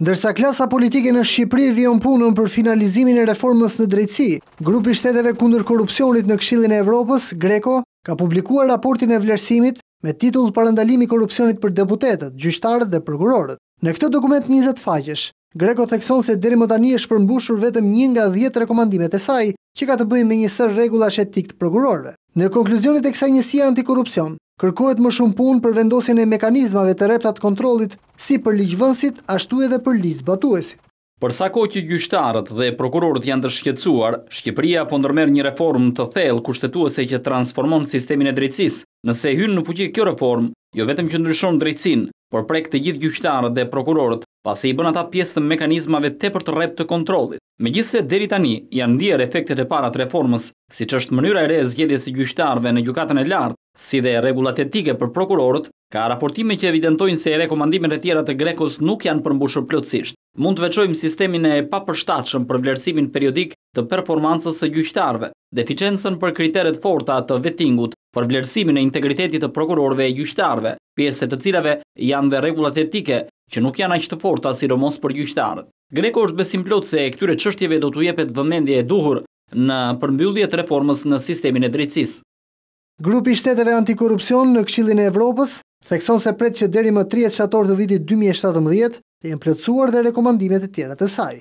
Ndërsa klasa politike në Shqipëri vion punën për finalizimin e reformës në drejtësi, grupi shteteve kundër korupcionit në këshillin e Evropës, Greko, ka publikuar raportin e vlerësimit me titull parandalimi korupcionit për deputetet, gjyqtarët dhe prokurorët. Në këtë dokument 20 faqesh, Greko thekson se deri më tani është përmbushur vetëm një nga 10 rekomandimet e saj që ka të bëjë me një sër rregullash etik të prokurorëve. Në konkluzionet e kësaj njësia antikorupcion Kërkohet më shumë punë për vendosin e mekanizmave të reptat kontrolit, si për liqëvënsit, ashtu edhe për lisë batuesit. Përsa ko që gjyçtarët dhe prokurorët janë të shqetsuar, Shqipëria po ndërmer një reform të thellë kushtetuese që transformon sistemin e drejtsis. Nëse hynë në fuqi kjo reform, jo vetëm që ndryshon drejtsin, por prek të gjithë gjyqtarët dhe prokurorët, pasi i bën ata pjesë të mekanizmave të për të rep të kontrolit. Me gjithë se deri tani janë ndjerë efektet e parat reformës, si që është mënyra e re si gjyqtarëve në gjukatën e lart Si dhe regullat etike për prokurorët, ka raportime që evidentojnë se e rekomandimin e tjera të grekos nuk janë përmbushur plëtsisht. Mund të veqojmë sistemin e papërshtachëm për vlerësimin periodik të performansës së gjyqtarve, deficiencen për kriteret forta të vetingut për vlerësimin e integritetit të prokurorve e gjyqtarve, pjesë të cilave janë dhe regullat etike që nuk janë aqtë forta si rëmos për gjyqtarët. Greko është besim plot se e këtyre qështjeve do të jepet vëmendje e duhur në përmbyllje të reformës në sistemin e drejtsisë. Grupi shteteve antikorupcion në këshillin e Evropës thekson se pret që deri më 30 shtator të vitit 2017 të jenë plëcuar dhe rekomandimet e tjera të saj.